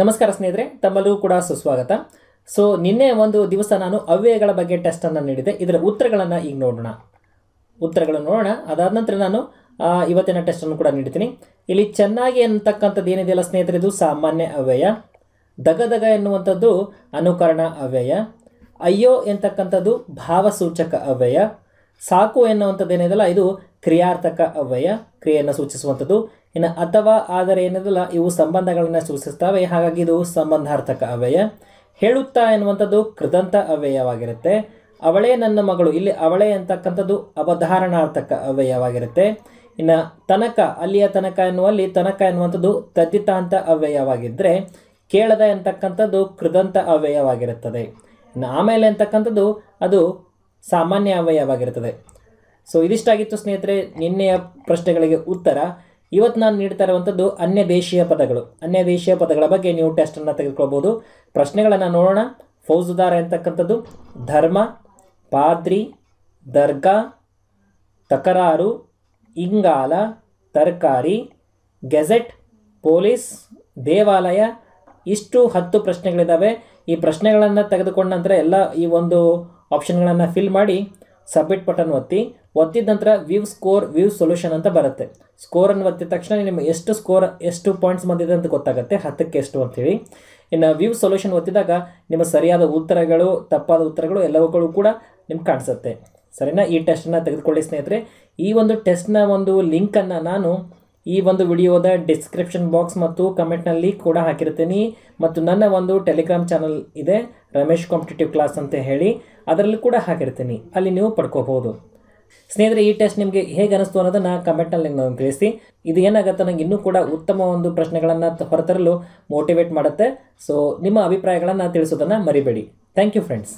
ನಮಸ್ಕಾರ ಸ್ನೇಹಿತರೆ ತಮ್ಮಲ್ಲೂ ಕೂಡ ಸುಸ್ವಾಗತ ಸೊ ನಿನ್ನೆ ಒಂದು ದಿವಸ ನಾನು ಅವ್ಯಯಗಳ ಬಗ್ಗೆ ಟೆಸ್ಟನ್ನು ನೀಡಿದೆ ಇದರ ಉತ್ತರಗಳನ್ನು ಈಗ ನೋಡೋಣ ಉತ್ತರಗಳನ್ನು ನೋಡೋಣ ಅದಾದ ನಂತರ ನಾನು ಇವತ್ತಿನ ಟೆಸ್ಟನ್ನು ಕೂಡ ನೀಡ್ತೀನಿ ಇಲ್ಲಿ ಚೆನ್ನಾಗಿ ಅಂತಕ್ಕಂಥದ್ದು ಏನಿದೆಯಲ್ಲ ಸ್ನೇಹಿತರೆ ಇದು ಸಾಮಾನ್ಯ ಅವ್ಯಯ ದಗ ಎನ್ನುವಂಥದ್ದು ಅನುಕರಣ ಅವ್ಯಯ ಅಯ್ಯೋ ಎಂತಕ್ಕಂಥದ್ದು ಭಾವಸೂಚಕ ಅವ್ಯಯ ಸಾಕು ಎನ್ನುವಂಥದ್ದು ಏನಿದೆಯಲ್ಲ ಇದು ಕ್ರಿಯಾರ್ಥಕ ಅವ್ಯಯ ಕ್ರಿಯೆಯನ್ನು ಸೂಚಿಸುವಂಥದ್ದು ಇನ್ನು ಅಥವಾ ಆದರೆ ಏನದಲ್ಲ ಇವು ಸಂಬಂಧಗಳನ್ನು ಸೂಚಿಸ್ತವೆ ಹಾಗಾಗಿ ಇದು ಸಂಬಂಧಾರ್ಥಕ ಅವ್ಯಯ ಹೇಳುತ್ತಾ ಎನ್ನುವಂಥದ್ದು ಕೃದಂತ ಅವ್ಯಯವಾಗಿರುತ್ತೆ ಅವಳೇ ನನ್ನ ಮಗಳು ಇಲ್ಲಿ ಅವಳೇ ಅಂತಕ್ಕಂಥದ್ದು ಅವಧಾರಣಾರ್ಥಕ ಅವ್ಯಯವಾಗಿರುತ್ತೆ ಇನ್ನು ತನಕ ಅಲ್ಲಿಯ ತನಕ ಎನ್ನುವಲ್ಲಿ ತನಕ ಎನ್ನುವಂಥದ್ದು ತದ್ದಿತಾಂತ ಅವ್ಯಯವಾಗಿದ್ದರೆ ಕೇಳದ ಎಂತಕ್ಕಂಥದ್ದು ಕೃದಂತ ಅವ್ಯಯವಾಗಿರುತ್ತದೆ ಇನ್ನು ಆಮೇಲೆ ಅಂತಕ್ಕಂಥದ್ದು ಅದು ಸಾಮಾನ್ಯ ಅವ್ಯಯವಾಗಿರುತ್ತದೆ ಸೊ ಇದಿಷ್ಟಾಗಿತ್ತು ಸ್ನೇಹಿತರೆ ನಿನ್ನೆಯ ಪ್ರಶ್ನೆಗಳಿಗೆ ಉತ್ತರ ಇವತ್ತು ನಾನು ನೀಡ್ತಾ ಇರುವಂಥದ್ದು ಅನ್ಯ ದೇಶೀಯ ಪದಗಳು ಅನ್ಯ ದೇಶೀಯ ಪದಗಳ ಬಗ್ಗೆ ನೀವು ಟೆಸ್ಟನ್ನು ತೆಗೆದುಕೊಳ್ಬೋದು ಪ್ರಶ್ನೆಗಳನ್ನು ನೋಡೋಣ ಫೌಜುದಾರ ಅಂತಕ್ಕಂಥದ್ದು ಧರ್ಮ ಪಾದ್ರಿ ದರ್ಗಾ ತಕರಾರು ಇಂಗಾಲ ತರಕಾರಿ ಗೆಜೆಟ್ ಪೊಲೀಸ್ ದೇವಾಲಯ ಇಷ್ಟು ಹತ್ತು ಪ್ರಶ್ನೆಗಳಿದ್ದಾವೆ ಈ ಪ್ರಶ್ನೆಗಳನ್ನು ತೆಗೆದುಕೊಂಡ ನಂತರ ಎಲ್ಲ ಈ ಒಂದು ಆಪ್ಷನ್ಗಳನ್ನು ಫಿಲ್ ಮಾಡಿ ಸಬ್ಮಿಟ್ ಬಟನ್ ಒತ್ತಿ ಒತ್ತಿದ ನಂತರ ವ್ಯೂ ಸ್ಕೋರ್ ವ್ಯೂ ಸೊಲ್ಯೂಷನ್ ಅಂತ ಬರುತ್ತೆ ಸ್ಕೋರನ್ನು ಒತ್ತಿದ ತಕ್ಷಣ ನಿಮಗೆ ಎಷ್ಟು ಸ್ಕೋರ್ ಎಷ್ಟು ಪಾಯಿಂಟ್ಸ್ ಬಂದಿದೆ ಅಂತ ಗೊತ್ತಾಗುತ್ತೆ ಹತ್ತಕ್ಕೆ ಎಷ್ಟು ಅಂತೀವಿ ಇನ್ನು ವ್ಯೂ ಸೊಲ್ಯೂಷನ್ ಒತ್ತಿದಾಗ ನಿಮ್ಮ ಸರಿಯಾದ ಉತ್ತರಗಳು ತಪ್ಪಾದ ಉತ್ತರಗಳು ಎಲ್ಲವುಗಳು ಕೂಡ ನಿಮ್ಗೆ ಕಾಣಿಸುತ್ತೆ ಸರಿನಾ ಈ ಟೆಸ್ಟನ್ನು ತೆಗೆದುಕೊಳ್ಳಿ ಸ್ನೇಹಿತರೆ ಈ ಒಂದು ಟೆಸ್ಟ್ನ ಒಂದು ಲಿಂಕನ್ನು ನಾನು ಈ ಒಂದು ವಿಡಿಯೋದ ಡಿಸ್ಕ್ರಿಪ್ಷನ್ ಬಾಕ್ಸ್ ಮತ್ತು ಕಮೆಂಟ್ನಲ್ಲಿ ಕೂಡ ಹಾಕಿರ್ತೀನಿ ಮತ್ತು ನನ್ನ ಒಂದು ಟೆಲಿಗ್ರಾಮ್ ಚಾನಲ್ ಇದೆ ರಮೇಶ್ ಕಾಂಪಿಟೇಟಿವ್ ಕ್ಲಾಸ್ ಅಂತ ಹೇಳಿ ಅದರಲ್ಲಿ ಕೂಡ ಹಾಕಿರ್ತೀನಿ ಅಲ್ಲಿ ನೀವು ಪಡ್ಕೋಬೋದು ಸ್ನೇಹಿತರೆ ಈ ಟೆಸ್ಟ್ ನಿಮಗೆ ಹೇಗೆ ಅನಿಸ್ತು ಅನ್ನೋದನ್ನು ನಲ್ಲಿ ನಾನು ತಿಳಿಸಿ ಇದು ಏನಾಗುತ್ತೆ ನನಗೆ ಇನ್ನೂ ಕೂಡ ಉತ್ತಮ ಒಂದು ಪ್ರಶ್ನೆಗಳನ್ನ ಹೊರತರಲು ಮೋಟಿವೇಟ್ ಮಾಡುತ್ತೆ ಸೊ ನಿಮ್ಮ ಅಭಿಪ್ರಾಯಗಳನ್ನ ತಿಳಿಸೋದನ್ನ ಮರಿಬೇಡಿ ಥ್ಯಾಂಕ್ ಯು ಫ್ರೆಂಡ್ಸ್